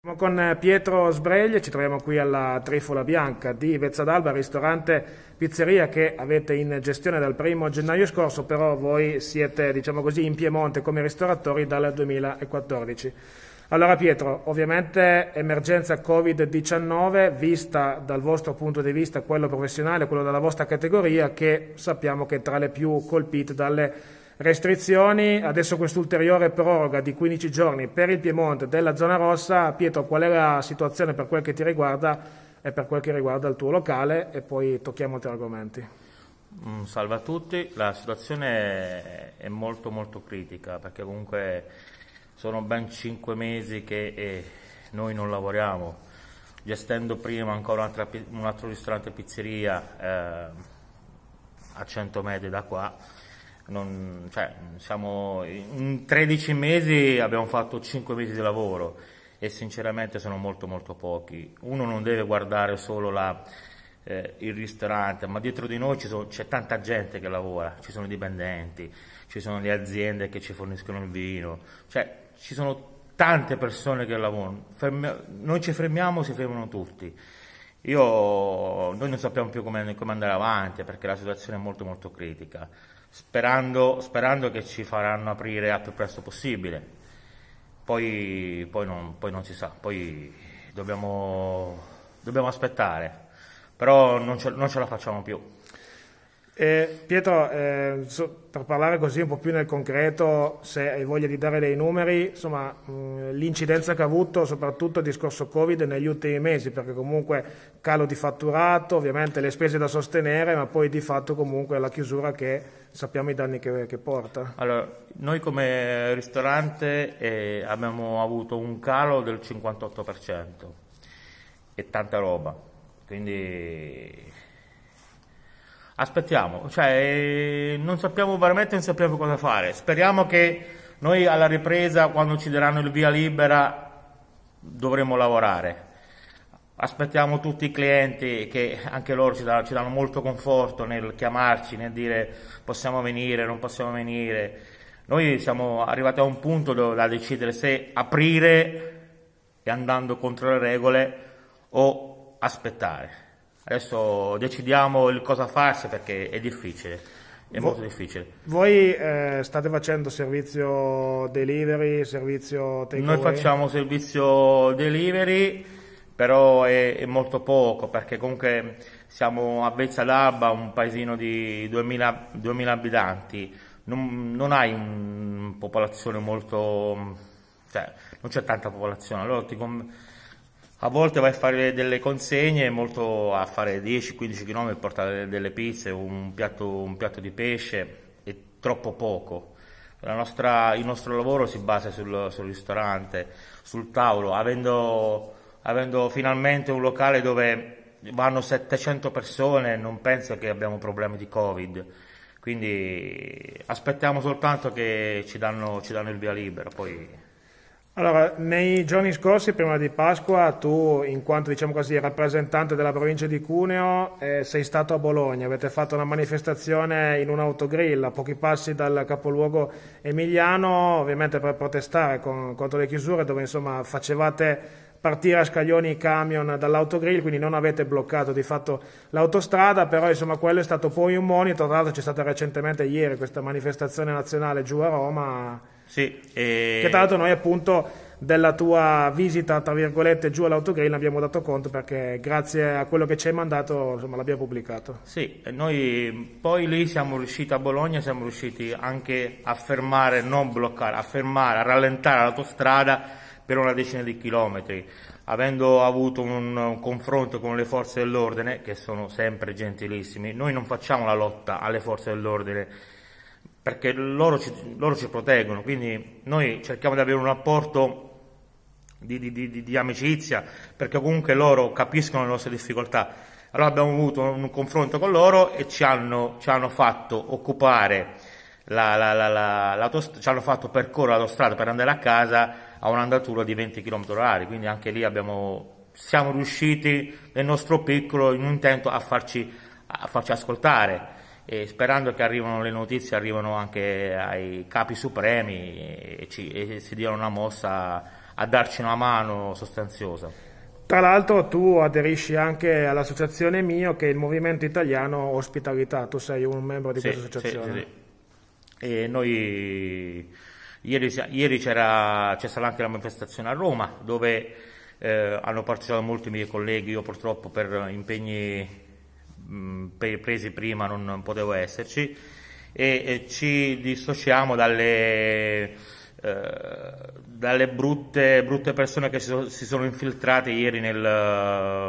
Siamo con eh, Pietro Sbreglia, ci troviamo qui alla Trifola Bianca di Vezzadalba, ristorante pizzeria che avete in gestione dal primo gennaio scorso, però voi siete diciamo così, in Piemonte come ristoratori dal 2014. Allora Pietro, ovviamente emergenza Covid-19 vista dal vostro punto di vista quello professionale, quello della vostra categoria che sappiamo che è tra le più colpite dalle Restrizioni, adesso quest'ulteriore proroga di 15 giorni per il Piemonte della zona rossa. Pietro, qual è la situazione per quel che ti riguarda e per quel che riguarda il tuo locale? E poi tocchiamo altri argomenti. Mm, salve a tutti, la situazione è molto molto critica perché comunque sono ben 5 mesi che eh, noi non lavoriamo, gestendo prima ancora un altro ristorante pizzeria eh, a 100 metri da qua non, cioè, siamo, in 13 mesi abbiamo fatto 5 mesi di lavoro e sinceramente sono molto molto pochi. Uno non deve guardare solo la, eh, il ristorante, ma dietro di noi c'è tanta gente che lavora, ci sono i dipendenti, ci sono le aziende che ci forniscono il vino, cioè ci sono tante persone che lavorano, Fermi, noi ci fermiamo, si fermano tutti. Io, noi non sappiamo più come, come andare avanti perché la situazione è molto molto critica sperando, sperando che ci faranno aprire al più presto possibile. Poi, poi, non, poi non si sa, poi dobbiamo, dobbiamo aspettare, però non ce, non ce la facciamo più. Eh, Pietro, eh, so, per parlare così un po' più nel concreto, se hai voglia di dare dei numeri, insomma, mh, mm, l'incidenza che ha avuto soprattutto il discorso Covid negli ultimi mesi, perché comunque calo di fatturato, ovviamente le spese da sostenere, ma poi di fatto comunque la chiusura che sappiamo i danni che, che porta. Allora, noi come ristorante eh, abbiamo avuto un calo del 58% e tanta roba, quindi aspettiamo, cioè, eh, non sappiamo veramente non sappiamo cosa fare. Speriamo che noi alla ripresa, quando ci daranno il via libera, dovremo lavorare. Aspettiamo tutti i clienti che anche loro ci danno, ci danno molto conforto nel chiamarci, nel dire possiamo venire, non possiamo venire. Noi siamo arrivati a un punto dove, da decidere se aprire e andando contro le regole o aspettare. Adesso decidiamo il cosa farsi perché è difficile. È molto difficile. Voi eh, state facendo servizio delivery, servizio take Noi facciamo servizio delivery, però è, è, molto poco perché comunque siamo a Bezzalabba, un paesino di 2000, 2000 abitanti, non, non hai una popolazione molto... cioè non c'è tanta popolazione. Allora ti a volte vai a fare delle consegne, molto a fare 10-15 km, portare delle pizze, un piatto, un piatto di pesce è troppo poco. Nostra, il nostro lavoro si basa sul, sul ristorante, sul tavolo, avendo, avendo, finalmente un locale dove vanno 700 persone, non penso che abbiamo problemi di Covid. Quindi aspettiamo soltanto che ci danno, ci danno il via libera. Poi... Allora, nei giorni scorsi, prima di Pasqua, tu, in quanto diciamo così, rappresentante della provincia di Cuneo, eh, sei stato a Bologna, avete fatto una manifestazione in un autogrill a pochi passi dal capoluogo emiliano, ovviamente per protestare con, contro le chiusure, dove insomma facevate partire a scaglioni i camion dall'autogrill, quindi non avete bloccato di fatto l'autostrada, però insomma quello è stato poi un monito, tra l'altro c'è stata recentemente ieri questa manifestazione nazionale giù a Roma sì, e... Che tra l'altro noi appunto della tua visita, tra virgolette, giù all'autogrill abbiamo dato conto perché grazie a quello che ci hai mandato insomma, l'abbiamo pubblicato. Sì, noi poi lì siamo riusciti a Bologna, siamo riusciti anche a fermare, non bloccare, a fermare, a rallentare l'autostrada per una decina di chilometri. Avendo avuto un, confronto con le forze dell'ordine, che sono sempre gentilissimi, noi non facciamo la lotta alle forze dell'ordine, perché loro ci, loro ci proteggono, quindi noi cerchiamo di avere un rapporto di, di, di, di, amicizia, perché comunque loro capiscono le nostre difficoltà. Allora abbiamo avuto un confronto con loro e ci hanno, ci hanno fatto occupare la, la, la, la tost- ci hanno fatto percorrere l'autostrada per andare a casa a un'andatura di 20 km h quindi anche lì abbiamo, siamo riusciti nel nostro piccolo in un intento a farci, a farci ascoltare e sperando che arrivano le notizie, arrivano anche ai capi supremi e, ci, e si diano una mossa a darci una mano sostanziosa. Tra l'altro tu aderisci anche all'associazione mio che è il Movimento Italiano Ospitalità, tu sei un membro di sì, questa associazione. Sì, sì. E noi ieri, ieri c'era, c'è stata anche la manifestazione a Roma dove eh, hanno partecipato molti miei colleghi, io purtroppo per impegni mh, mm, presi prima non, potevo esserci e, e, ci dissociamo dalle, eh, dalle brutte, brutte, persone che si, si sono infiltrate ieri nel,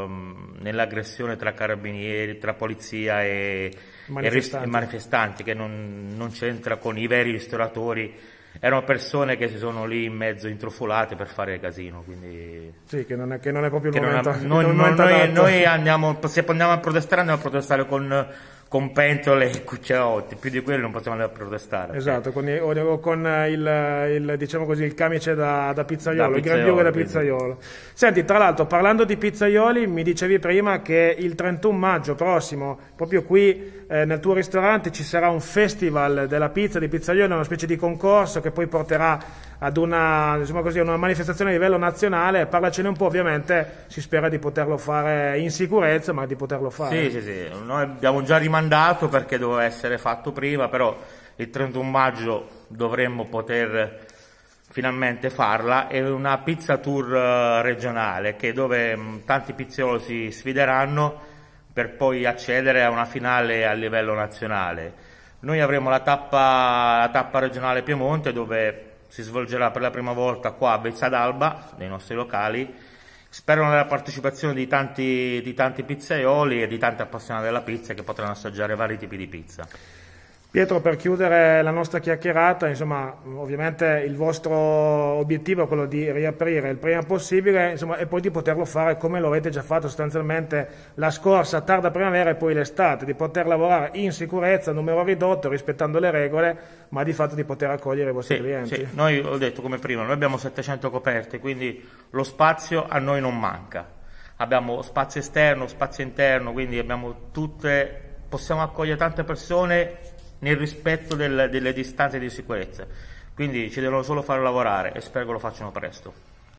mm, nell'aggressione tra carabinieri, tra polizia e manifestanti, e manifestanti che non, non c'entra con i veri ristoratori erano persone che si sono lì in mezzo intrufolate per fare casino. Quindi... Sì, che non è, che non è proprio il momento. Ha, non, non, momento noi, noi, andiamo, se andiamo a protestare, andiamo a protestare con con pentole e cucciaotti, più di quello non possiamo andare a protestare. Esatto, con, eh, il, con eh, il, il, diciamo così, il camice da, da pizzaiolo, da il grembiule da pizzaiolo. Quindi. Senti, tra l'altro, parlando di pizzaioli, mi dicevi prima che il 31 maggio prossimo, proprio qui eh, nel tuo ristorante, ci sarà un festival della pizza, di pizzaioli, una specie di concorso che poi porterà ad una, diciamo così, una manifestazione a livello nazionale. Parlacene un po', ovviamente si spera di poterlo fare in sicurezza, ma di poterlo fare. Sì, sì, sì, noi abbiamo già rimandato rimandato perché doveva essere fatto prima, però il 31 maggio dovremmo poter finalmente farla è una pizza tour eh, regionale che dove mm, tanti pizziosi sfideranno per poi accedere a una finale a livello nazionale. Noi avremo la tappa, la tappa regionale Piemonte dove si svolgerà per la prima volta qua a Vezza d'Alba, nei nostri locali, Spero nella partecipazione di tanti, di tanti pizzaioli e di tanti appassionati della pizza che potranno assaggiare vari tipi di pizza. Pietro, per chiudere la nostra chiacchierata, insomma, ovviamente il vostro obiettivo è quello di riaprire il prima possibile insomma, e poi di poterlo fare come lo avete già fatto sostanzialmente la scorsa tarda primavera e poi l'estate, di poter lavorare in sicurezza, numero ridotto, rispettando le regole, ma di fatto di poter accogliere i vostri sì, clienti. Sì. Noi, ho detto come prima, noi abbiamo 700 coperte, quindi lo spazio a noi non manca. Abbiamo spazio esterno, spazio interno, quindi tutte, possiamo accogliere tante persone nel rispetto del, delle distanze di sicurezza. Quindi ci devono solo far lavorare e spero che lo facciano presto.